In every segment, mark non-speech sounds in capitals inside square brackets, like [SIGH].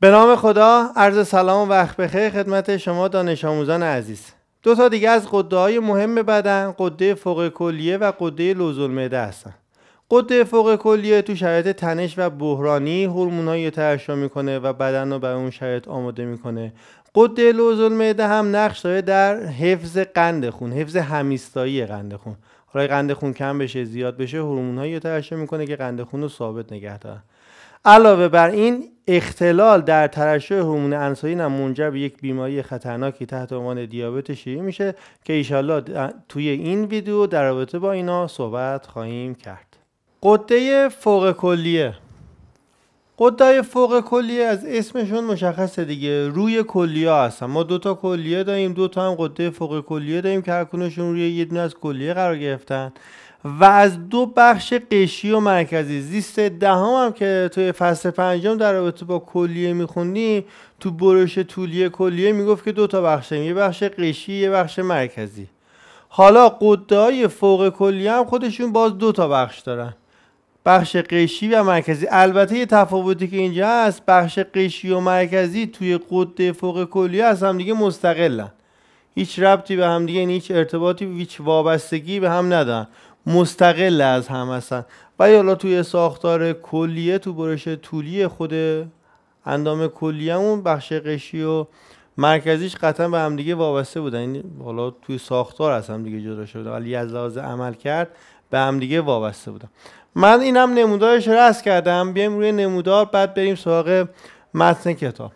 به نام خدا عرض سلام و وقت بخیر خدمت شما دانش آموزان عزیز دو تا دیگه از قده های مهم بدن قده فوق کلیه و قده لوزالمعده هستن قده فوق کلیه تو شرایط تنش و بحرانی هورمونایی ترشح میکنه و بدن رو برای اون شرایط آماده میکنه قده لوزالمعده هم نقش داره در حفظ قند خون حفظ همیستایی قند خون حالا قند خون کم بشه زیاد بشه هورمونایی ترشح میکنه که قند خون رو ثابت نگه دارن علاوه بر این اختلال در ترشح هورمون انسولین هم منجر به یک بیماری خطرناکی تحت عنوان دیابت شیری میشه که ایشالله توی این ویدیو در رابطه با اینا صحبت خواهیم کرد قده فوق کلیه قده فوق کلیه از اسمشون مشخصه دیگه روی کلیه هستن ما دوتا کلیه داریم دوتا هم قده فوق کلیه داریم که هر روی یه دونه از کلیه قرار گرفتن و از دو بخش قشی و مرکزی زیست دهم هم که توی فصل پنجم در رابطه با کلیه میخوندیم تو بروش طولی کلیه میگفت که دو تا بخش یه بخش قشی یه بخش مرکزی حالا قده های فوق کلیه هم خودشون باز دو تا بخش دارن بخش قشی و مرکزی البته یه تفاوتی که اینجا هست بخش قشی و مرکزی توی قده فوق کلیه از هم دیگه مستقلن هیچ ربطی به هم دیگه یعنی هیچ ارتباطی هیچ وابستگی به هم ندارن مستقل از هم هستن و حالا توی ساختار کلیه تو برش طولی خود اندام کلیهمون بخش قشی و مرکزیش قطعا به همدیگه وابسته بودن این یعنی حالا توی ساختار از دیگه جدا شده ولی از لحاظ عمل کرد به همدیگه وابسته بودن من اینم نمودارش رسم کردم بیایم روی نمودار بعد بریم سراغ متن کتاب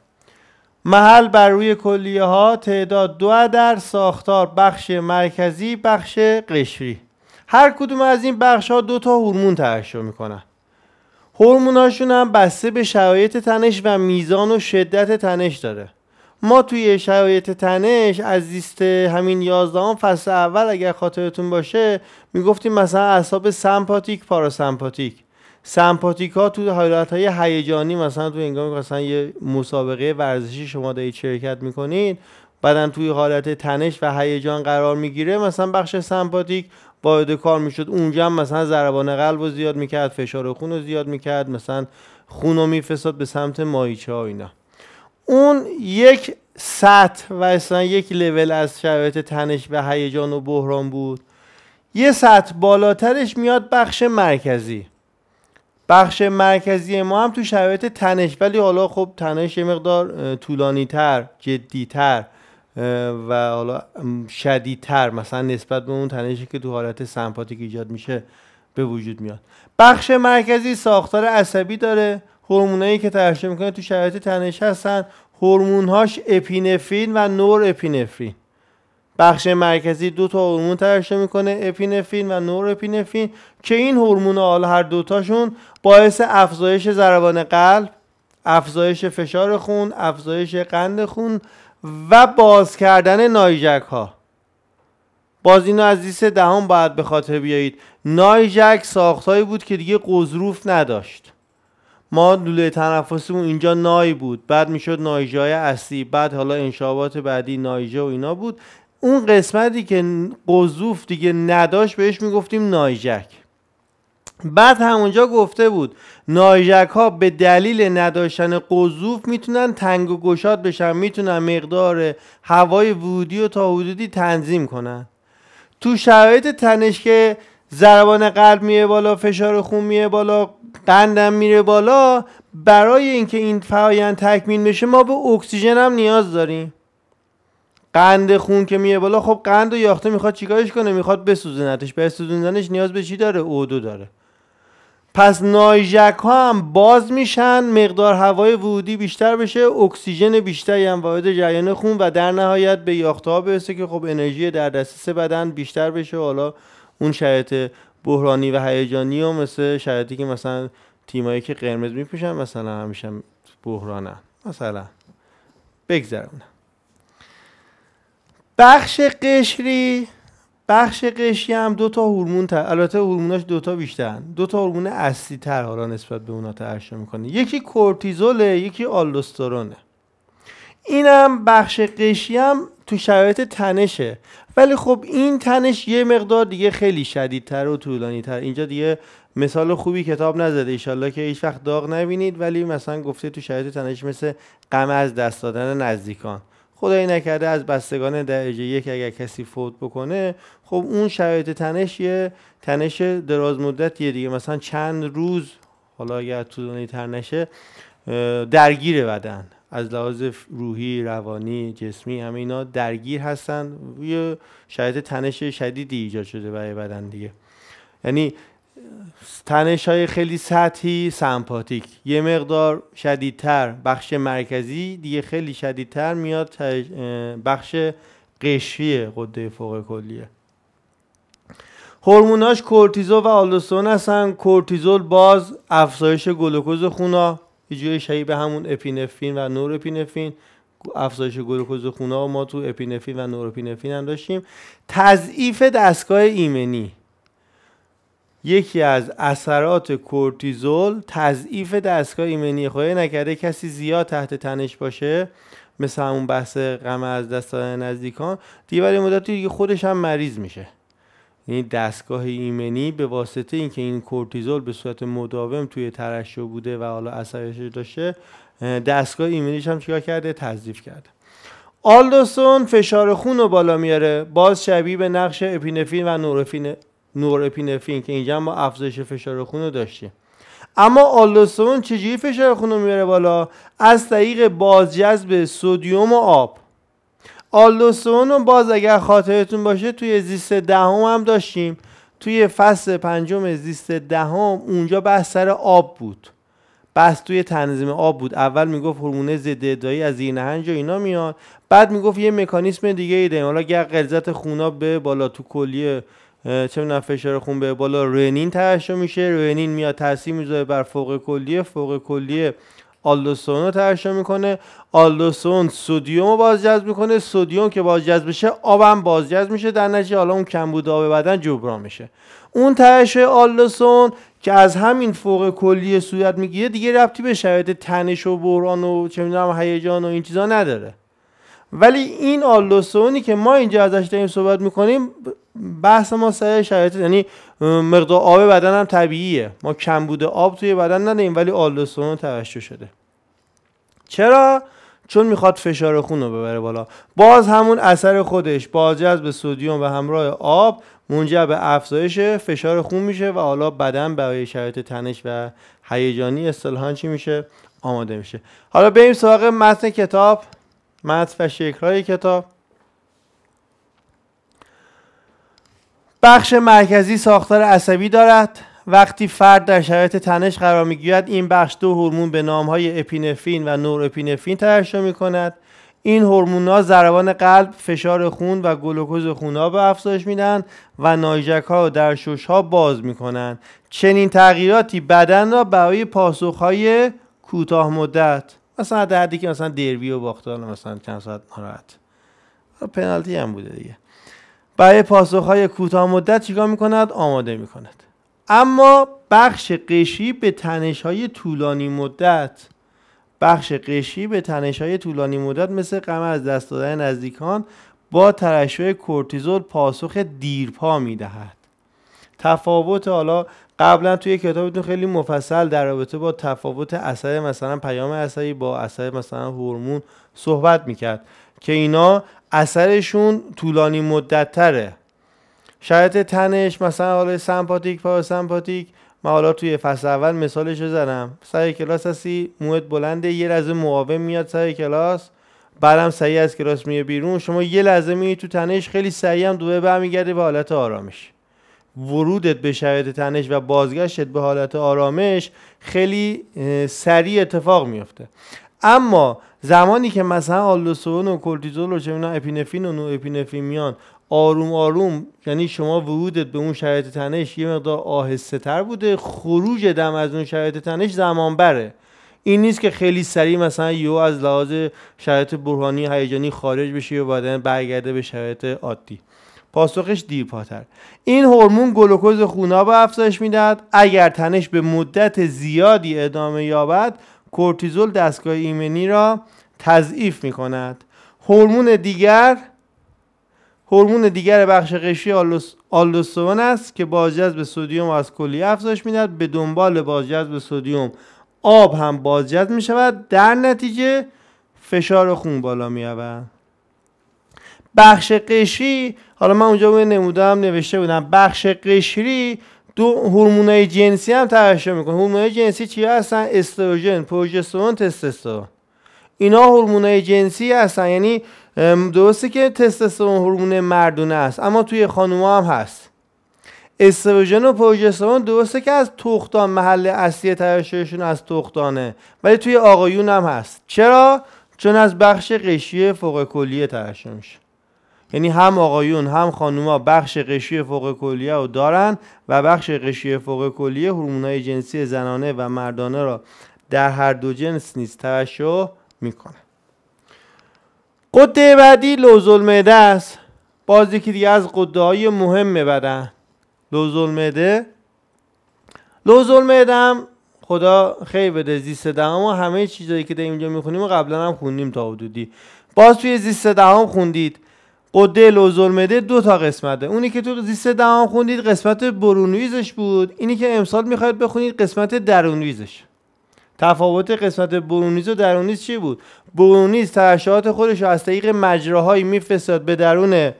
محل بر روی کلیه ها تعداد دو در ساختار بخش مرکزی بخش قشری هر کدوم از این بخش ها دو تا هورمون ترشح میکنن هورمون هاشون هم بسته به شرایط تنش و میزان و شدت تنش داره ما توی شرایط تنش از زیست همین 11 فصل اول اگر خاطرتون باشه میگفتیم مثلا اعصاب سمپاتیک پاراسمپاتیک سمپاتیک ها تو حالت های هیجانی مثلا تو انگام مثلا یه مسابقه ورزشی شما دارید شرکت میکنید بعدا توی حالت تنش و هیجان قرار میگیره مثلا بخش سمپاتیک وارد کار میشد اونجا هم مثلا ضربان قلب رو زیاد میکرد فشار خون رو زیاد میکرد مثلا خون رو میفرستاد به سمت مایچه ها اینا اون یک سطح و اصلا یک لول از شرایط تنش و هیجان و بحران بود یه سطح بالاترش میاد بخش مرکزی بخش مرکزی ما هم تو شرایط تنش ولی حالا خب تنش یه مقدار طولانی تر جدی تر و حالا شدیدتر مثلا نسبت به اون تنشی که تو حالت سمپاتیک ایجاد میشه به وجود میاد بخش مرکزی ساختار عصبی داره هورمونایی که ترشح میکنه تو شرایط تنش هستن هورمونهاش اپینفرین و نور اپینفرین بخش مرکزی دو تا هورمون ترشح میکنه اپینفرین و نور اپینفرین که این هورمون حالا هر دوتاشون باعث افزایش ضربان قلب افزایش فشار خون افزایش قند خون و باز کردن نایجک ها باز اینو از لیست دهم باید به خاطر بیایید نایجک ساختهایی بود که دیگه قضروف نداشت ما دوله تنفسیمون اینجا نای بود بعد میشد نایجای اصلی بعد حالا انشابات بعدی نایجه و اینا بود اون قسمتی که قضروف دیگه نداشت بهش میگفتیم نایجک بعد همونجا گفته بود نایجک ها به دلیل نداشتن قضوف میتونن تنگ و گشاد بشن میتونن مقدار هوای ورودی و تا حدودی تنظیم کنن تو شرایط تنش که ضربان قلب میه بالا فشار خون میه بالا قندم میره بالا برای اینکه این, این فرایند تکمیل بشه ما به اکسیژن هم نیاز داریم قند خون که میه بالا خب قند و یاخته میخواد چیکارش کنه میخواد بسوزونتش بسوزوندنش نیاز به چی داره اودو داره پس نایژک ها هم باز میشن مقدار هوای ورودی بیشتر بشه اکسیژن بیشتری هم وارد جریان خون و در نهایت به یاخته برسه که خب انرژی در دسترس بدن بیشتر بشه حالا اون شرایط بحرانی و هیجانی و مثل شرایطی که مثلا تیمایی که قرمز میپوشن مثلا همیشه بحرانن مثلا بگذرونم بخش قشری بخش قشی هم دو تا هورمون تر البته هورموناش دو تا بیشترن دو تا هورمون اصلی تر حالا نسبت به اونا ترشح میکنه یکی کورتیزوله یکی آلدوسترونه اینم بخش قشی هم تو شرایط تنشه ولی خب این تنش یه مقدار دیگه خیلی شدیدتر و طولانی تر اینجا دیگه مثال خوبی کتاب نزده ایشالله که هیچ وقت داغ نبینید ولی مثلا گفته تو شرایط تنش مثل غم از دست دادن نزدیکان خدای نکرده از بستگان درجه یک اگر کسی فوت بکنه خب اون شرایط تنش یه تنش دراز یه دیگه مثلا چند روز حالا اگر طولانی تر نشه درگیر بدن از لحاظ روحی روانی جسمی همه اینا درگیر هستن یه شرایط تنش شدیدی ایجاد شده برای بدن دیگه یعنی تنش های خیلی سطحی سمپاتیک یه مقدار شدیدتر بخش مرکزی دیگه خیلی شدیدتر میاد بخش قشری قده فوق کلیه هورموناش کورتیزول و آلدوسترون هستن کورتیزول باز افزایش گلوکوز خونا یه جوری شبیه به همون اپینفین و نور اپینفین افزایش گلوکوز و ما تو اپینفین و نور هم داشتیم تضعیف دستگاه ایمنی یکی از اثرات کورتیزول تضعیف دستگاه ایمنی خواهی نکرده کسی زیاد تحت تنش باشه مثل همون بحث غم از دست دادن نزدیکان دیگه برای مدتی خودش هم مریض میشه یعنی دستگاه ایمنی به واسطه اینکه این کورتیزول به صورت مداوم توی ترشح بوده و حالا اثرش داشته دستگاه ایمنیش هم چیکار کرده تضعیف کرده آلدوسون فشار خون رو بالا میاره باز شبیه به نقش اپینفین و نورفین نور که اینجا ما افزایش فشار خون رو داشتیم اما آلدوسترون چجوری فشار خون رو میاره بالا از طریق بازجذب سودیوم و آب آلدوسترون رو باز اگر خاطرتون باشه توی زیست دهم هم داشتیم توی فصل پنجم زیست دهم اونجا بحث سر آب بود بس توی تنظیم آب بود اول میگفت هورمون ضد ادایی از نهنج و اینا میاد بعد میگفت یه مکانیسم دیگه ای داریم حالا گر غلظت خونا به بالا تو کلیه چه میدونم فشار خون به بالا رنین ترشح میشه رنین میاد تاثیر میذاره بر فوق کلیه فوق کلیه آلدوسترون رو ترشح میکنه آلدوسترون سودیوم رو بازجذب میکنه سودیوم که بازجذب بشه آبم بازجذب میشه در نتیجه حالا اون کمبود آب بدن جبران میشه اون ترشح آلدوسترون که از همین فوق کلیه صورت میگیره دیگه ربطی به شرایط تنش و بحران و چه میدونم هیجان و این چیزا نداره ولی این آلدوسترونی که ما اینجا ازش داریم صحبت میکنیم بحث ما سر شرایط یعنی مقدار آب بدن هم طبیعیه ما کمبود آب توی بدن نداریم ولی آلدوسترون ترشح شده چرا چون میخواد فشار خون رو ببره بالا باز همون اثر خودش با جذب سودیوم و همراه آب منجر به افزایش فشار خون میشه و حالا بدن برای شرایط تنش و هیجانی اصطلاحا چی میشه آماده میشه حالا بریم سراغ متن کتاب متن و های کتاب بخش مرکزی ساختار عصبی دارد وقتی فرد در شرایط تنش قرار میگیرد این بخش دو هورمون به های اپینفین و نور اپینفین ترشح کند این ها ضربان قلب، فشار خون و گلوکوز خون ها به افزایش میدن و نایجک ها و در شش ها باز می کنند چنین تغییراتی بدن را برای پاسخ های کوتاه مدت مثلا در حدی که مثلا دربی و باختار مثلا چند ساعت ناراحت پنالتی هم بوده دیگه برای پاسخهای کوتاه مدت چیکار میکند آماده میکند اما بخش قشی به تنش های طولانی مدت بخش قشی به تنش های طولانی مدت مثل غم از دست دادن نزدیکان با ترشح کورتیزول پاسخ دیرپا میدهد تفاوت حالا قبلا توی کتابتون خیلی مفصل در رابطه با تفاوت اثر مثلا پیام عصبی با اثر مثلا هورمون صحبت میکرد که اینا اثرشون طولانی مدت تره شرط تنش مثلا حالا سمپاتیک پاراسمپاتیک من حالا توی فصل اول مثالش رو زدم سر کلاس هستی موهت بلنده یه لحظه مقاوم میاد سر کلاس بعدم سریع از کلاس میه بیرون شما یه لحظه میری تو تنش خیلی سریع هم دوباره برمیگرده به حالت آرامش ورودت به شرایط تنش و بازگشت به حالت آرامش خیلی سریع اتفاق میفته اما زمانی که مثلا آلدوسترون و کورتیزول و چه اپینفین و نو اپینفین میان آروم آروم یعنی شما ورودت به اون شرایط تنش یه مقدار آهسته تر بوده خروج دم از اون شرایط تنش زمان بره این نیست که خیلی سریع مثلا یو از لحاظ شرایط برهانی هیجانی خارج بشه و بعدن برگرده به شرایط عادی پاسخش دیرپاتر این هورمون گلوکوز به افزایش میدهد اگر تنش به مدت زیادی ادامه یابد کورتیزول دستگاه ایمنی را تضعیف می کند هورمون دیگر هورمون دیگر بخش قشری آلدوسترون است که با جذب سودیوم از کلیه افزایش میدهد به دنبال با جذب سودیوم آب هم بازجذب می شود در نتیجه فشار خون بالا می رود بخش قشری حالا من اونجا به نموده نوشته بودم بخش قشری دو های جنسی هم ترشح میکنه های جنسی چی هستن استروژن پروژسترون تستوسترون اینا های جنسی هستن یعنی درسته که تستوسترون هورمون مردونه است اما توی خانوما هم هست استروژن و پروژسترون درسته که از تختان محل اصلی ترشحشون از تختانه ولی توی آقایون هم هست چرا چون از بخش قشری فوق کلیه ترشح میشه یعنی هم آقایون هم خانوما بخش قشی فوق کلیه رو دارن و بخش قشی فوق کلیه های جنسی زنانه و مردانه را در هر دو جنس نیز ترشح میکنه قده بعدی لوزالمعده است باز یکی دیگه از قده های مهم بدن لوزالمعده لوزالمعده هم خدا خیلی بده زیست دهم همه چیزایی که در اینجا میخونیم قبلا هم خوندیم تا حدودی باز توی زیست دهم خوندید قده و دو تا قسمته اونی که تو زیست دهان خوندید قسمت برونویزش بود اینی که امسال میخواید بخونید قسمت درونویزش تفاوت قسمت برونیز و درونیز چی بود برونیز ترشحات خودش رو از طریق مجراهایی میفرستاد به درون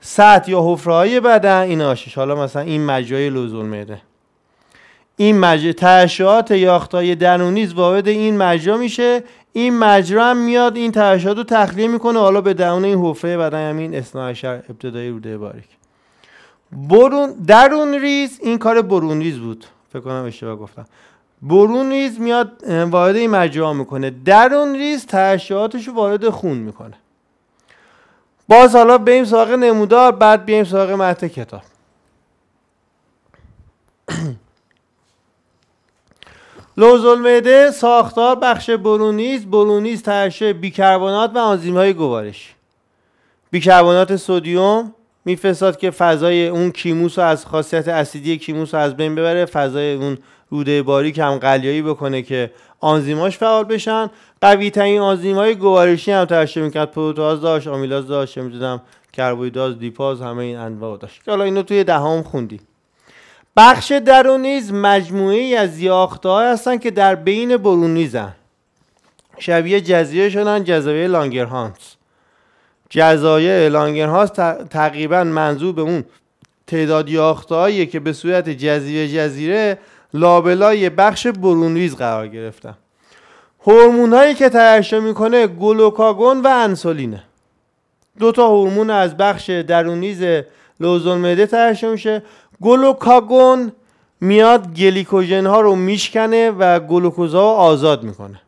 سطح یا حفره بدن این آشش حالا مثلا این مجرای لوزالمعده این مجرا ترشحات یاختای درونی وارد این مجرا میشه این مجرا هم میاد این ترشحات رو تخلیه میکنه حالا به درون این حفره بعد همین اسنا عشر ابتدایی روده باریک برون درون ریز این کار برون ریز بود فکر کنم اشتباه گفتم برون ریز میاد وارد این مجرا میکنه درون ریز ترشحاتش رو وارد خون میکنه باز حالا بریم سراغ نمودار بعد بیایم سراغ متن کتاب [CLEARS THROAT] لوزول ساختار بخش برونیز برونیز ترشه بیکربنات و آنزیم‌های گوارش بیکربنات سودیوم میفرستاد که فضای اون کیموس از خاصیت اسیدی کیموس رو از بین ببره فضای اون روده باری کم قلیایی بکنه که آنزیماش فعال بشن قوی ترین های گوارشی هم ترشه میکرد پروتاز داشت آمیلاز داشت میدونم کربویداز دیپاز همه این انواع داشت که حالا اینو توی دهم خوندی بخش درونیز مجموعی از یاخته هستن که در بین برونیزن شبیه جزیره شدن جزایر لانگرهانس جزایر لانگرهانس تقریبا منظور به اون تعداد یاخته که به صورت جزیره جزیره لابلای بخش برونیز قرار گرفتن هورمون هایی که ترشح میکنه گلوکاگون و انسولینه دو تا هورمون از بخش درونیز لوزالمعده ترشح میشه گلوکاگون میاد گلیکوژن ها رو میشکنه و گلوکوزا رو آزاد میکنه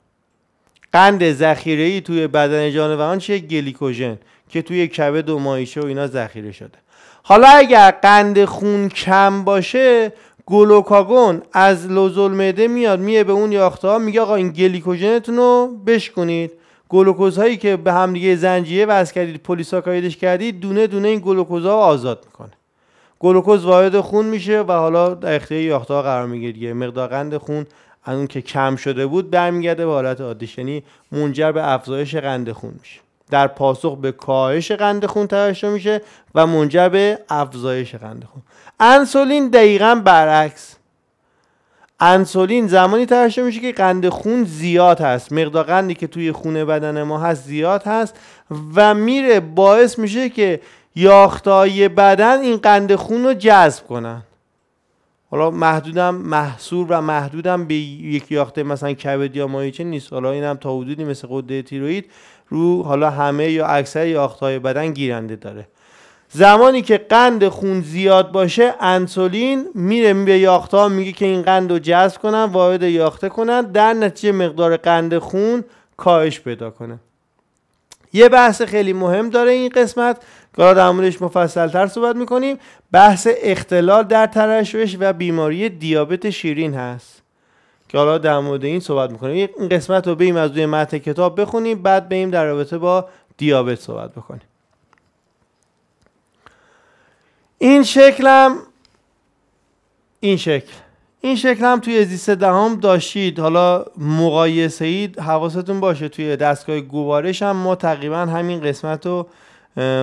قند ذخیره ای توی بدن جانوران چه گلیکوژن که توی کبد و مایشه و اینا ذخیره شده حالا اگر قند خون کم باشه گلوکاگون از لوزالمعده میاد میه به اون یاخته ها میگه آقا این گلیکوژنتون رو بشکنید گلوکوز هایی که به همدیگه زنجیره وصل کردید پلیساکایدش کردید دونه دونه این گلوکوز ها آزاد میکنه گلوکوز وارد خون میشه و حالا در اختیار یاختها قرار میگیره مقدار قند خون اون که کم شده بود برمیگرده به حالت عادی منجر به افزایش قند خون میشه در پاسخ به کاهش قند خون ترشح میشه و منجر به افزایش قند خون انسولین دقیقا برعکس انسولین زمانی ترشح میشه که قند خون زیاد هست مقدار قندی که توی خون بدن ما هست زیاد هست و میره باعث میشه که یاختهای بدن این قند خون رو جذب کنن حالا محدودم محصور و محدودم به یک یاخته مثلا کبد یا مایچه نیست حالا اینم تا حدودی مثل قده تیروید رو حالا همه یا اکثر یاختهای بدن گیرنده داره زمانی که قند خون زیاد باشه انسولین میره به یاختا میگه که این قند رو جذب کنن وارد یاخته کنن در نتیجه مقدار قند خون کاهش پیدا کنه یه بحث خیلی مهم داره این قسمت گالا در موردش مفصل تر صحبت میکنیم بحث اختلال در ترشوش و بیماری دیابت شیرین هست که حالا در مورد این صحبت میکنیم این قسمت رو بیم از روی متن کتاب بخونیم بعد بیم در رابطه با دیابت صحبت بکنیم این شکلم این شکل این شکل هم توی زیست دهم داشتید حالا مقایسه اید حواستون باشه توی دستگاه گوارش هم ما تقریبا همین قسمت رو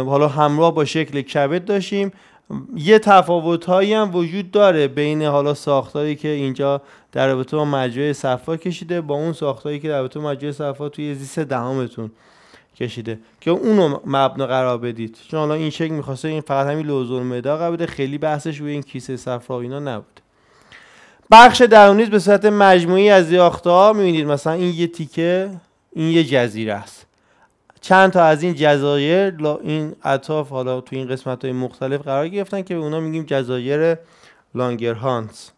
حالا همراه با شکل کبد داشتیم یه تفاوت هایی هم وجود داره بین حالا ساختاری که اینجا در رابطه با مجرای صفا کشیده با اون ساختاری که در رابطه با مجموعه صفا توی زیست دهامتون کشیده که اونو مبنا قرار بدید چون حالا این شکل میخواسته این فقط همین لوزور مدا قرار بده خیلی بحثش روی این کیسه صفرا اینا نبود بخش درونیز به صورت مجموعی از یاخته ها میبینید مثلا این یه تیکه این یه جزیره است چند تا از این جزایر این اطاف حالا تو این قسمت های مختلف قرار گرفتن که به اونا میگیم جزایر لانگرهانس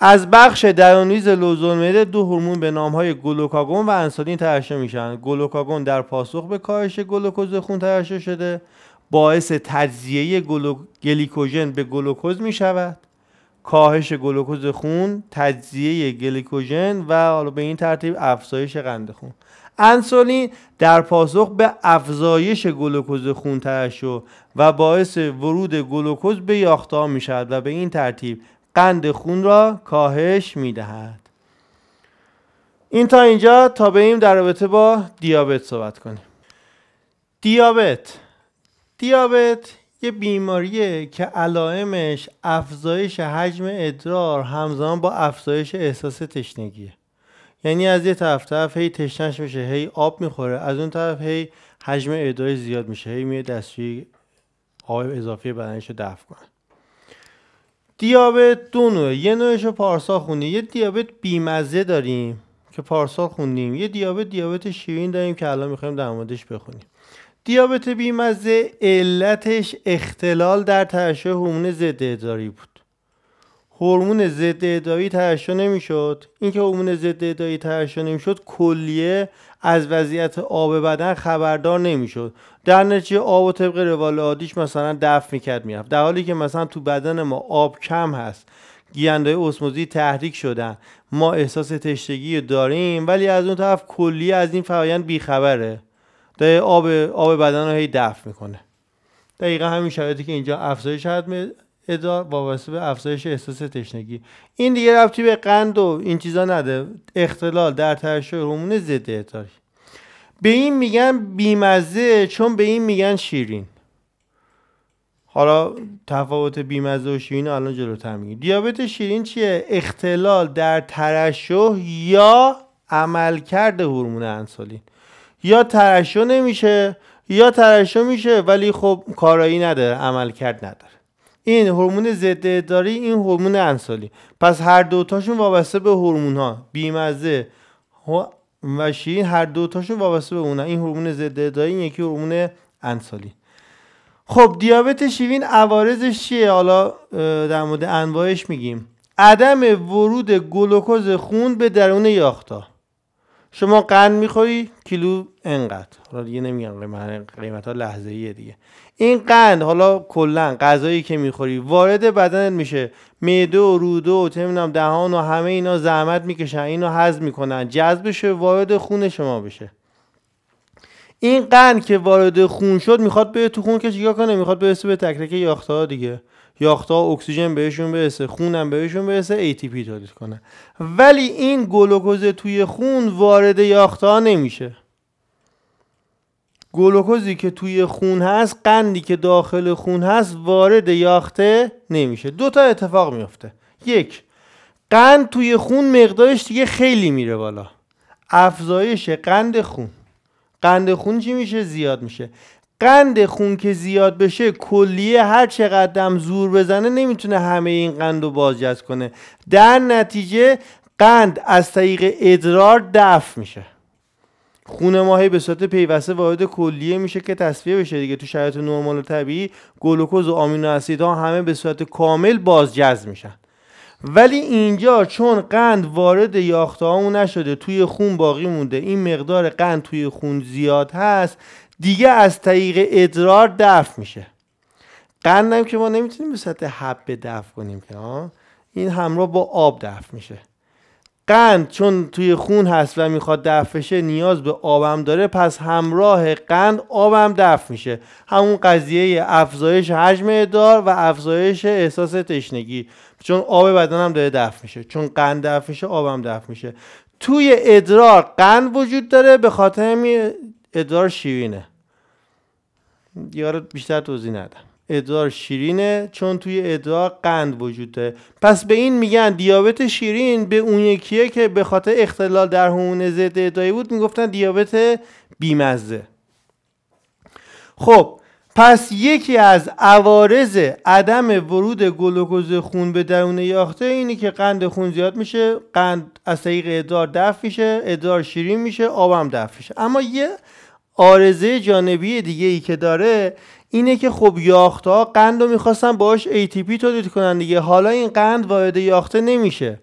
از بخش درونیز لوزولمده دو هورمون به نام های گلوکاگون و انسولین ترشح میشن گلوکاگون در پاسخ به کاهش گلوکوز خون ترشح شده باعث تجزیه گلو... گلیکوژن به گلوکوز می شود کاهش گلوکوز خون تجزیه گلیکوژن و حالا به این ترتیب افزایش قند خون انسولین در پاسخ به افزایش گلوکوز خون ترشح و باعث ورود گلوکوز به یاختها می شود و به این ترتیب قند خون را کاهش می دهد این تا اینجا تا به در رابطه با دیابت صحبت کنیم دیابت دیابت یه بیماریه که علائمش افزایش حجم ادرار همزمان با افزایش احساس تشنگیه یعنی از یه طرف طرف هی تشنش میشه هی آب میخوره از اون طرف هی حجم ادرار زیاد میشه هی میه دستوری آب اضافی بدنش رو دفع کنه دیابت دو نوعه یه نوعش رو پارسا خوندیم یه دیابت بیمزه داریم که پارسا خوندیم یه دیابت دیابت شیرین داریم که الان میخوایم در موردش بخونیم دیابت بیمزه علتش اختلال در ترشح هورمون ضد اداری بود هورمون ضد اداری ترشح نمیشد اینکه هورمون ضد اداری ترشح نمیشد کلیه از وضعیت آب بدن خبردار نمیشد در نتیجه آب و طبق روال عادیش مثلا دفع میکرد میرفت در حالی که مثلا تو بدن ما آب کم هست گیرنده اسموزی تحریک شدن ما احساس تشتگی داریم ولی از اون طرف کلیه از این فرایند بیخبره داره آب آب بدن رو هی دفع میکنه دقیقا همین شرایطی که اینجا افزایش حجم با وابسته به افزایش احساس تشنگی این دیگه رفتی به قند و این چیزا نده اختلال در ترشح هورمون ضد اتاری به این میگن بیمزه چون به این میگن شیرین حالا تفاوت بیمزه و شیرین الان جلوتر میگیم دیابت شیرین چیه اختلال در ترشح یا عملکرد هورمون انسولین یا ترشو نمیشه یا ترشو میشه ولی خب کارایی نداره کرد نداره این هورمون ضد اداری این هورمون انسولی پس هر دوتاشون وابسته به هورمون ها بیمزه و شیرین هر دوتاشون وابسته به اونها این هورمون ضد اداری این یکی هورمون انسولی خب دیابت شیرین عوارضش چیه حالا در مورد انواعش میگیم عدم ورود گلوکوز خون به درون یاختا شما قند میخوری کیلو انقدر حالا دیگه نمیگم قیمت ها لحظه ایه دیگه این قند حالا کلا غذایی که میخوری وارد بدنت میشه معده و روده و دهان و همه اینا زحمت میکشن اینو هضم میکنن جذبش وارد خون شما بشه این قند که وارد خون شد میخواد به تو خون که کنه میخواد برسه به تک یاخته دیگه یاختا اکسیژن بهشون برسه خونم بهشون برسه ATP تولید کنه. ولی این گلوکوز توی خون وارد یاختا نمیشه گلوکوزی که توی خون هست قندی که داخل خون هست وارد یاخته نمیشه دو تا اتفاق میفته یک قند توی خون مقدارش دیگه خیلی میره بالا افزایش قند خون قند خون چی میشه زیاد میشه قند خون که زیاد بشه کلیه هر چقدر زور بزنه نمیتونه همه این قند رو بازجذب کنه در نتیجه قند از طریق ادرار دفع میشه خون ماهی به صورت پیوسته وارد کلیه میشه که تصفیه بشه دیگه تو شرایط نرمال و طبیعی گلوکوز و آمینو اسیدها همه به صورت کامل بازجذب میشن ولی اینجا چون قند وارد یاخته نشده توی خون باقی مونده این مقدار قند توی خون زیاد هست دیگه از طریق ادرار دفع میشه قندم که ما نمیتونیم به سطح حب دفع کنیم که این همراه با آب دفع میشه قند چون توی خون هست و میخواد دفع بشه نیاز به آبم داره پس همراه قند آبم دفع میشه همون قضیه افزایش حجم ادرار و افزایش احساس تشنگی چون آب بدنم داره دفع میشه چون قند دفع میشه آبم دفع میشه توی ادرار قند وجود داره به خاطر ادرار شیرینه یارو بیشتر توضیح ندم ادرار شیرینه چون توی ادرار قند وجوده پس به این میگن دیابت شیرین به اون یکیه که به خاطر اختلال در هورمون ضد ادرایی بود میگفتن دیابت بیمزه خب پس یکی از عوارض عدم ورود گلوکوز خون به درون یاخته اینی که قند خون زیاد میشه قند از طریق ادرار دفع میشه ادرار شیرین میشه آبم دفع میشه اما یه آرزه جانبی دیگه ای که داره اینه که خب یاخت ها قند رو میخواستن باش ATP تولید کنن دیگه حالا این قند وارد یاخته نمیشه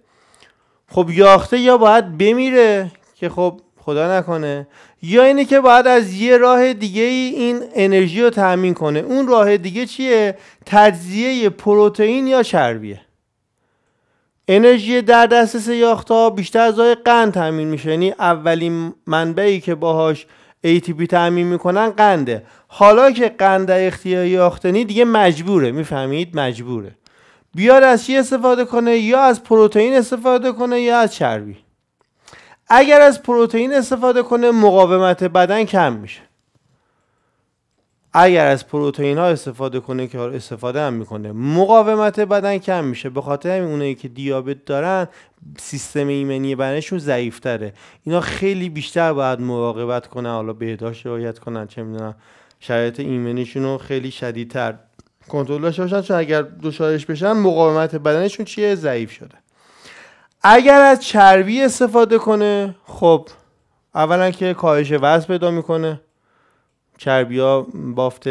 خب یاخته یا باید بمیره که خب خدا نکنه یا اینه که باید از یه راه دیگه ای این انرژی رو تامین کنه اون راه دیگه چیه تجزیه پروتئین یا چربیه انرژی در دسترس ها بیشتر از قند تأمین میشه یعنی اولین منبعی که باهاش ATP تعمین میکنن قنده حالا که قند اختیاری یاختنی دیگه مجبوره میفهمید مجبوره بیاد از چی استفاده کنه یا از پروتئین استفاده کنه یا از چربی اگر از پروتئین استفاده کنه مقاومت بدن کم میشه اگر از پروتئین ها استفاده کنه که استفاده هم میکنه مقاومت بدن کم میشه به خاطر همین اونایی که دیابت دارن سیستم ایمنی بدنشون ضعیفتره اینا خیلی بیشتر باید مراقبت کنن حالا بهداشت رعایت کنن چه میدونم شرایط ایمنیشون رو خیلی شدیدتر کنترل داشته باشن چون اگر دچارش بشن مقاومت بدنشون چیه ضعیف شده اگر از چربی استفاده کنه خب اولا که کاهش وزن پیدا میکنه چربیا بافت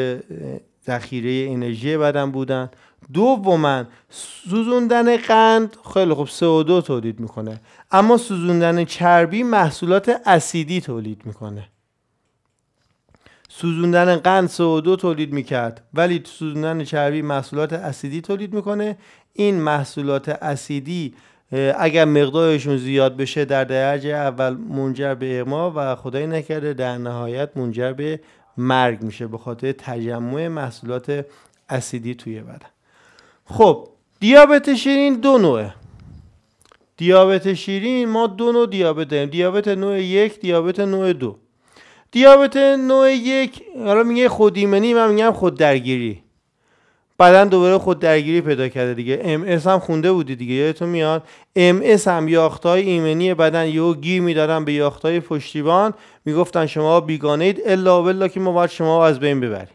ذخیره انرژی بدن بودن دوما سوزوندن قند خیلی خوب CO2 تولید میکنه اما سوزوندن چربی محصولات اسیدی تولید میکنه سوزوندن قند CO2 تولید میکرد ولی سوزوندن چربی محصولات اسیدی تولید میکنه این محصولات اسیدی اگر مقدارشون زیاد بشه در درجه اول منجر به اغما و خدای نکرده در نهایت منجر به مرگ میشه به خاطر تجمع محصولات اسیدی توی بدن خب دیابت شیرین دو نوعه دیابت شیرین ما دو نوع دیابت داریم دیابت نوع یک دیابت نوع دو دیابت نوع یک حالا میگه خودیمنی من میگم خود درگیری بعدا دوباره خود درگیری پیدا کرده دیگه ام هم خونده بودی دیگه یادتون میاد ام هم یاختای ایمنی بدن یو گیر میدادن به یاختای پشتیبان میگفتن شما بیگانه اید الا که ما باید شما از بین ببریم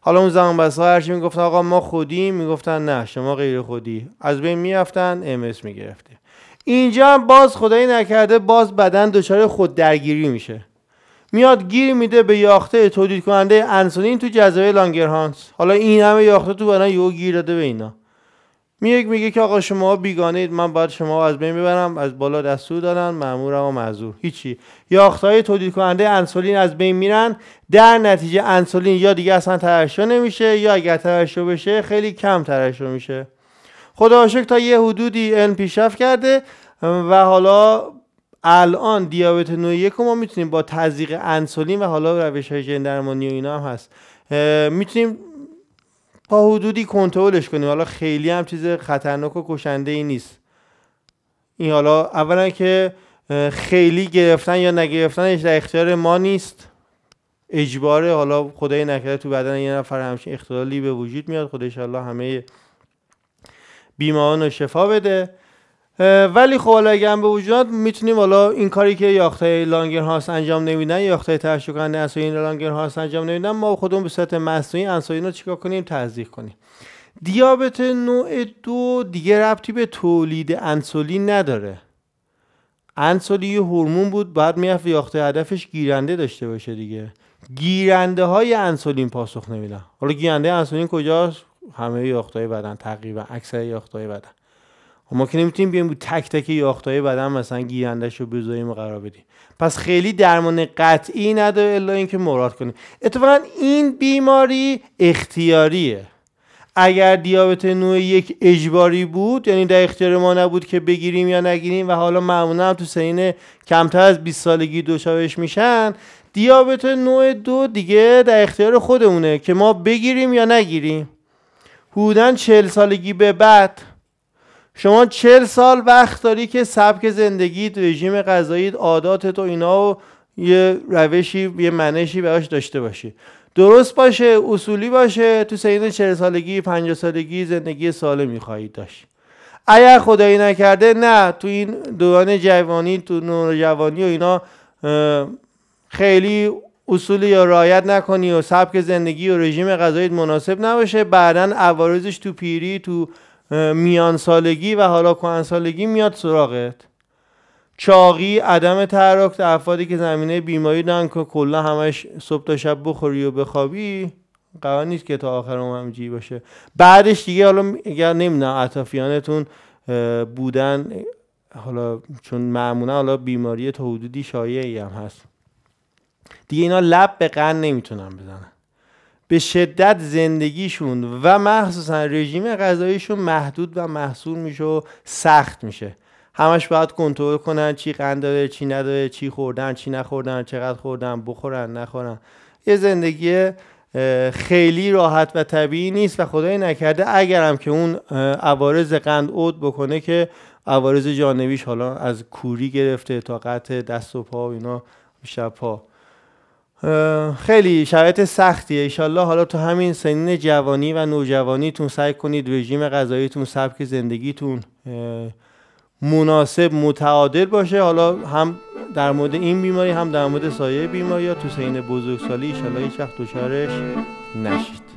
حالا اون زمان بس ها هرچی میگفتن آقا ما خودی میگفتن نه شما غیر خودی از بین میرفتن ام اس میگرفته اینجا هم باز خدایی نکرده باز بدن دچار خود درگیری میشه میاد گیر میده به یاخته تولید کننده انسولین تو جزیره لانگرهانس حالا این همه یاخته تو بدن یو گیر داده به اینا میگه میگه که آقا شما بیگانه من باید شما از بین ببرم از بالا دستور دارن مامورم و معذور هیچی های تولید کننده انسولین از بین میرن در نتیجه انسولین یا دیگه اصلا ترشح نمیشه یا اگر ترشح بشه خیلی کم ترشح میشه خدا تا یه حدودی ان پیشرفت کرده و حالا الان دیابت نوع یک ما میتونیم با تزریق انسولین و حالا روش های و اینا هم هست میتونیم با حدودی کنترلش کنیم حالا خیلی هم چیز خطرناک و کشنده ای نیست این حالا اولا که خیلی گرفتن یا نگرفتنش در اختیار ما نیست اجباره حالا خدای نکرده تو بدن یه نفر همچین اختلالی به وجود میاد خدا همه بیماران رو شفا بده ولی خب حالا اگه به وجود میتونیم حالا این کاری که یاخته لانگر هاست انجام نمیدن یاخته ترشح کننده انسولین لانگر هاست انجام نمیدن ما خودمون به صورت مصنوعی انسولین رو چیکار کنیم تزریق کنیم دیابت نوع دو دیگه ربطی به تولید انسولین نداره انسولین یه هورمون بود بعد میفت یاخته هدفش گیرنده داشته باشه دیگه گیرنده های انسولین پاسخ نمیدن حالا گیرنده انسولین کجاست همه یاخته بدن تقریبا اکثر یاخته بدن ما که نمیتونیم بیایم تک تک یاختای بدن مثلا گیرندش رو بذاریم و قرار بدیم پس خیلی درمان قطعی نداره الا اینکه مراد کنیم اتفاقا این بیماری اختیاریه اگر دیابت نوع یک اجباری بود یعنی در اختیار ما نبود که بگیریم یا نگیریم و حالا معمولا هم تو سین کمتر از 20 سالگی دچارش میشن دیابت نوع دو دیگه در اختیار خودمونه که ما بگیریم یا نگیریم حدودا 40 سالگی به بعد شما چل سال وقت داری که سبک زندگیت رژیم غذاییت عاداتت و اینا و یه روشی یه منشی براش داشته باشی درست باشه اصولی باشه تو سین چهل سالگی پنجاه سالگی زندگی سالمی خواهید داشت اگر خدایی نکرده نه تو این دوران جوانی تو نوجوانی و اینا خیلی اصولی یا رایت نکنی و سبک زندگی و رژیم غذاییت مناسب نباشه بعدا عوارضش تو پیری تو میان سالگی و حالا کهن سالگی میاد سراغت چاقی عدم تحرک در افرادی که زمینه بیماری دارن که کلا همش صبح تا شب بخوری و بخوابی قرار نیست که تا آخر اون همجی باشه بعدش دیگه حالا اگر نمیدونم اطرافیانتون بودن حالا چون معمولا حالا بیماری تا حدودی شایعی هم هست دیگه اینا لب به قن نمیتونن بزنن به شدت زندگیشون و مخصوصا رژیم غذاییشون محدود و محصول میشه و سخت میشه همش باید کنترل کنن چی قند داره چی نداره چی خوردن چی نخوردن چقدر خوردن بخورن نخورن یه زندگی خیلی راحت و طبیعی نیست و خدای نکرده اگرم که اون عوارض قند اود بکنه که عوارض جانبیش حالا از کوری گرفته تا قطع دست و پا و اینا شب پا خیلی شرایط سختیه ایشالله حالا تو همین سنین جوانی و نوجوانیتون سعی کنید رژیم غذاییتون سبک زندگیتون مناسب متعادل باشه حالا هم در مورد این بیماری هم در مورد سایه بیماری یا تو سین بزرگسالی ایشالله هیچ وقت دچارش نشید